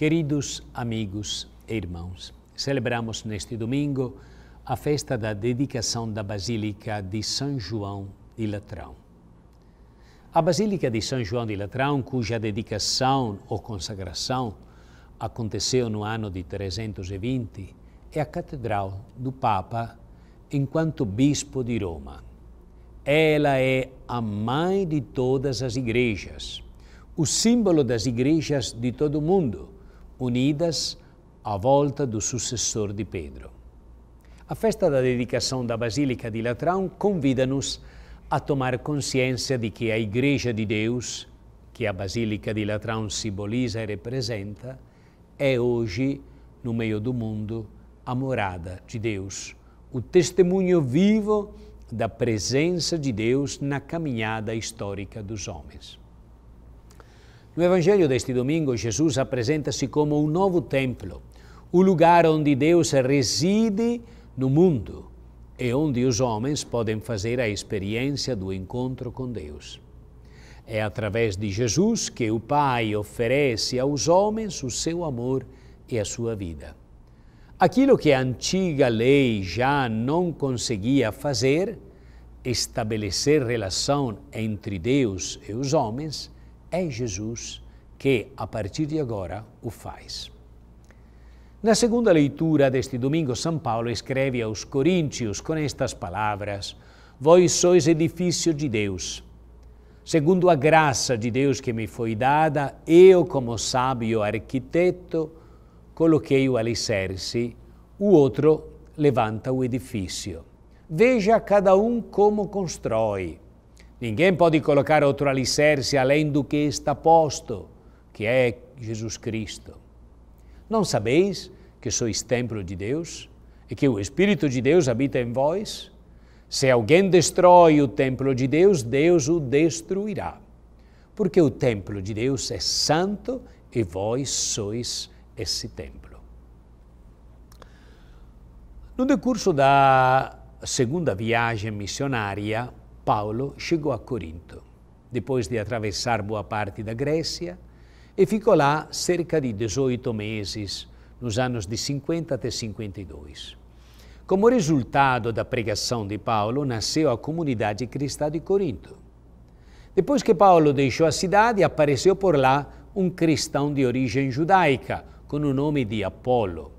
Queridos amigos e irmãos, celebramos neste domingo a festa da dedicação da Basílica de São João de Latrão. A Basílica de São João de Latrão, cuja dedicação ou consagração aconteceu no ano de 320, é a catedral do Papa enquanto bispo de Roma. Ela é a mãe de todas as igrejas, o símbolo das igrejas de todo o mundo unidas à volta do sucessor de Pedro. A festa da dedicação da Basílica de Latrão convida-nos a tomar consciência de que a Igreja de Deus, que a Basílica de Latrão simboliza e representa, é hoje, no meio do mundo, a morada de Deus, o testemunho vivo da presença de Deus na caminhada histórica dos homens. No Evangelho deste domingo, Jesus apresenta-se como um novo templo, o lugar onde Deus reside no mundo e onde os homens podem fazer a experiência do encontro com Deus. É através de Jesus que o Pai oferece aos homens o seu amor e a sua vida. Aquilo que a antiga lei já não conseguia fazer, estabelecer relação entre Deus e os homens, é Jesus que, a partir de agora, o faz. Na segunda leitura deste domingo, São Paulo escreve aos Coríntios com estas palavras: Vós sois edifício de Deus. Segundo a graça de Deus que me foi dada, eu, como sábio arquiteto, coloquei o alicerce, o outro levanta o edifício. Veja cada um como constrói. Ninguém pode colocar outro alicerce além do que está posto, que é Jesus Cristo. Não sabeis que sois templo de Deus e que o Espírito de Deus habita em vós? Se alguém destrói o templo de Deus, Deus o destruirá. Porque o templo de Deus é santo e vós sois esse templo. No decurso da segunda viagem missionária, Paulo chegou a Corinto, depois de atravessar boa parte da Grécia, e ficou lá cerca de 18 meses, nos anos de 50 até 52. Como resultado da pregação de Paulo, nasceu a comunidade cristã de Corinto. Depois que Paulo deixou a cidade, apareceu por lá um cristão de origem judaica, com o nome de Apolo.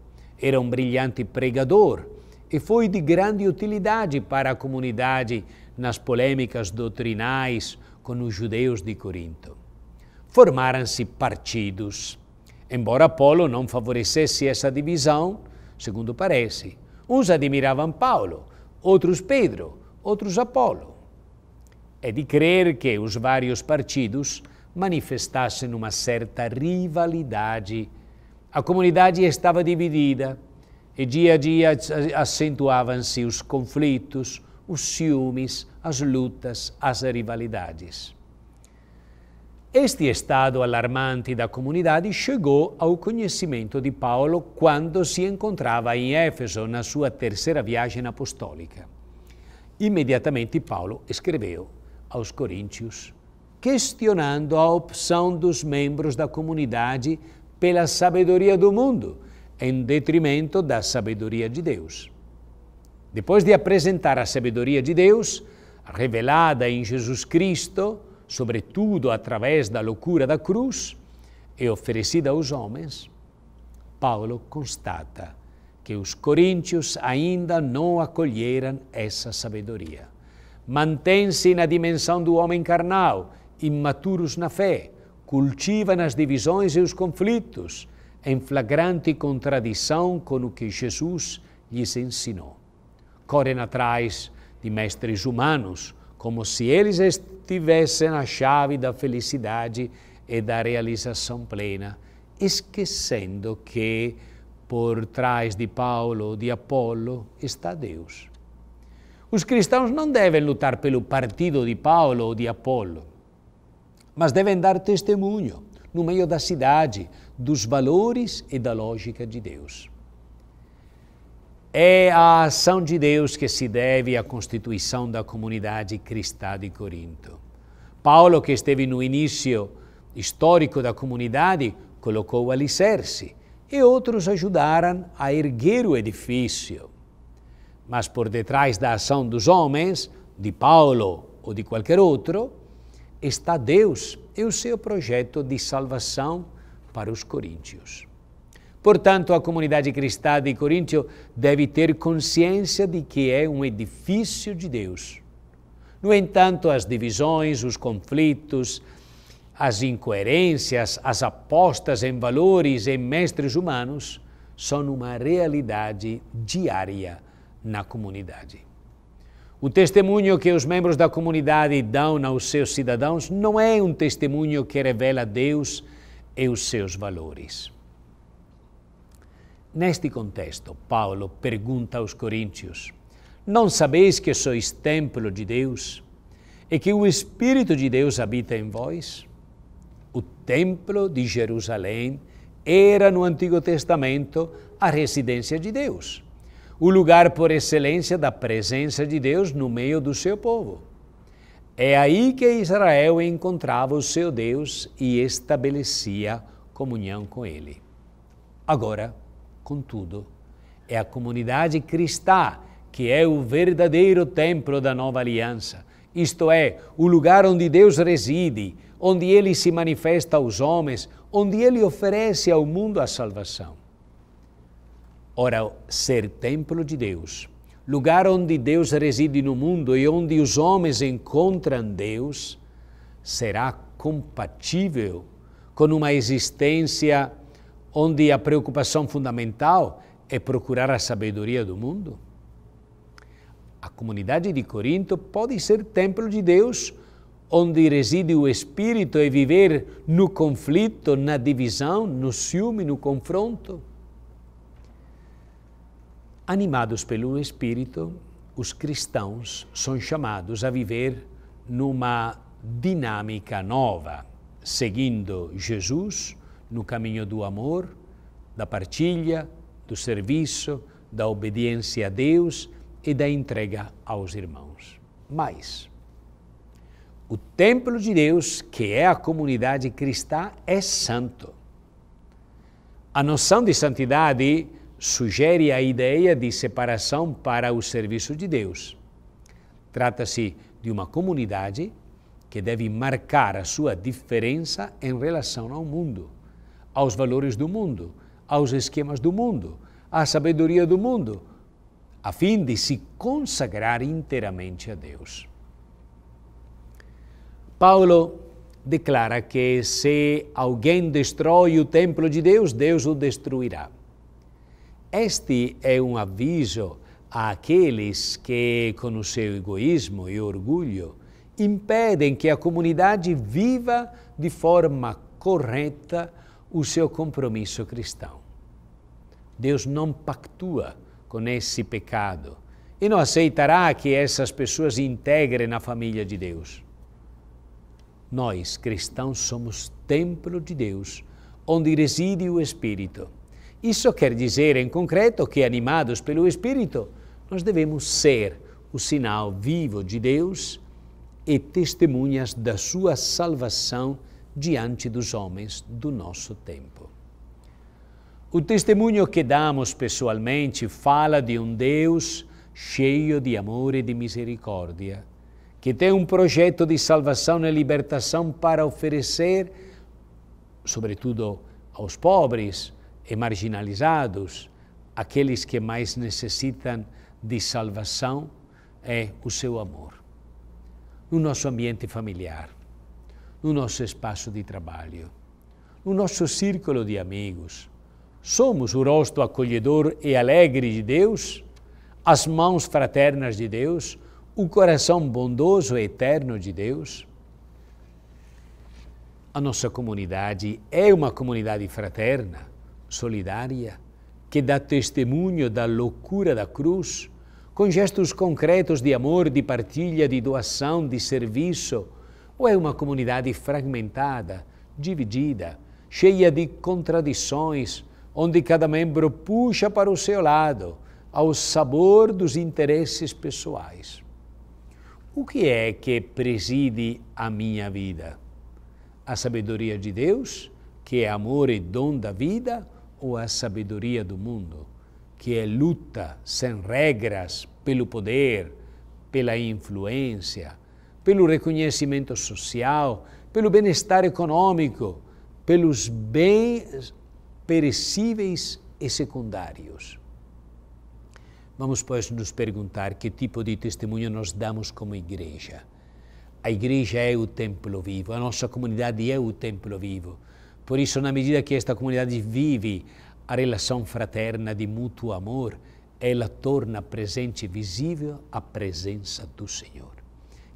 Era um brilhante pregador e foi de grande utilidade para a comunidade nas polêmicas doutrinais com os judeus de Corinto. Formaram-se partidos. Embora Paulo não favorecesse essa divisão, segundo parece, uns admiravam Paulo, outros Pedro, outros Apolo. É de crer que os vários partidos manifestassem uma certa rivalidade. A comunidade estava dividida e dia a dia acentuavam-se os conflitos, os ciúmes, as lutas, as rivalidades. Este estado alarmante da comunidade chegou ao conhecimento de Paulo quando se encontrava em Éfeso na sua terceira viagem apostólica. Imediatamente Paulo escreveu aos Coríntios, questionando a opção dos membros da comunidade pela sabedoria do mundo, em detrimento da sabedoria de Deus. Depois de apresentar a sabedoria de Deus, revelada em Jesus Cristo, sobretudo através da loucura da cruz, e é oferecida aos homens, Paulo constata que os coríntios ainda não acolheram essa sabedoria. mantém se na dimensão do homem carnal, imaturos na fé, cultiva as divisões e os conflitos, em flagrante contradição com o que Jesus lhes ensinou correm atrás de mestres humanos, como se eles estivessem a chave da felicidade e da realização plena, esquecendo que por trás de Paulo, de Apolo, está Deus. Os cristãos não devem lutar pelo partido de Paulo ou de Apolo, mas devem dar testemunho no meio da cidade dos valores e da lógica de Deus. É a ação de Deus que se deve à constituição da comunidade cristã de Corinto. Paulo, que esteve no início histórico da comunidade, colocou o alicerce e outros ajudaram a erguer o edifício. Mas por detrás da ação dos homens, de Paulo ou de qualquer outro, está Deus e o seu projeto de salvação para os coríntios. Portanto, a comunidade cristã de Coríntio deve ter consciência de que é um edifício de Deus. No entanto, as divisões, os conflitos, as incoerências, as apostas em valores, e mestres humanos, são uma realidade diária na comunidade. O testemunho que os membros da comunidade dão aos seus cidadãos não é um testemunho que revela Deus e os seus valores. Neste contexto, Paulo pergunta aos coríntios: Não sabeis que sois templo de Deus e que o Espírito de Deus habita em vós? O templo de Jerusalém era no Antigo Testamento a residência de Deus, o lugar por excelência da presença de Deus no meio do seu povo. É aí que Israel encontrava o seu Deus e estabelecia comunhão com ele. Agora, Contudo, é a comunidade cristã que é o verdadeiro templo da nova aliança, isto é, o lugar onde Deus reside, onde Ele se manifesta aos homens, onde Ele oferece ao mundo a salvação. Ora, ser templo de Deus, lugar onde Deus reside no mundo e onde os homens encontram Deus, será compatível com uma existência onde a preocupação fundamental é procurar a sabedoria do mundo? A comunidade de Corinto pode ser templo de Deus, onde reside o Espírito e viver no conflito, na divisão, no ciúme, no confronto. Animados pelo Espírito, os cristãos são chamados a viver numa dinâmica nova, seguindo Jesus no caminho do amor, da partilha, do serviço, da obediência a Deus e da entrega aos irmãos. Mas o templo de Deus, que é a comunidade cristã, é santo. A noção de santidade sugere a ideia de separação para o serviço de Deus. Trata-se de uma comunidade que deve marcar a sua diferença em relação ao mundo aos valores do mundo, aos esquemas do mundo, à sabedoria do mundo, a fim de se consagrar inteiramente a Deus. Paulo declara que se alguém destrói o templo de Deus, Deus o destruirá. Este é um aviso àqueles que, com o seu egoísmo e orgulho, impedem que a comunidade viva de forma correta o seu compromisso cristão. Deus não pactua com esse pecado e não aceitará que essas pessoas integrem na família de Deus. Nós, cristãos, somos templo de Deus, onde reside o Espírito. Isso quer dizer, em concreto, que animados pelo Espírito, nós devemos ser o sinal vivo de Deus e testemunhas da sua salvação diante dos homens do nosso tempo. O testemunho que damos pessoalmente fala de um Deus cheio de amor e de misericórdia, que tem um projeto de salvação e libertação para oferecer, sobretudo aos pobres e marginalizados, aqueles que mais necessitam de salvação, é o seu amor. No nosso ambiente familiar no nosso espaço de trabalho, no nosso círculo de amigos. Somos o rosto acolhedor e alegre de Deus, as mãos fraternas de Deus, o coração bondoso e eterno de Deus. A nossa comunidade é uma comunidade fraterna, solidária, que dá testemunho da loucura da cruz, com gestos concretos de amor, de partilha, de doação, de serviço, ou é uma comunidade fragmentada, dividida, cheia de contradições, onde cada membro puxa para o seu lado, ao sabor dos interesses pessoais? O que é que preside a minha vida? A sabedoria de Deus, que é amor e dom da vida, ou a sabedoria do mundo, que é luta sem regras pelo poder, pela influência, pelo reconhecimento social, pelo bem-estar econômico, pelos bens perecíveis e secundários. Vamos, pois, nos perguntar que tipo de testemunho nós damos como igreja. A igreja é o templo vivo, a nossa comunidade é o templo vivo. Por isso, na medida que esta comunidade vive a relação fraterna de mútuo amor, ela torna presente e visível a presença do Senhor.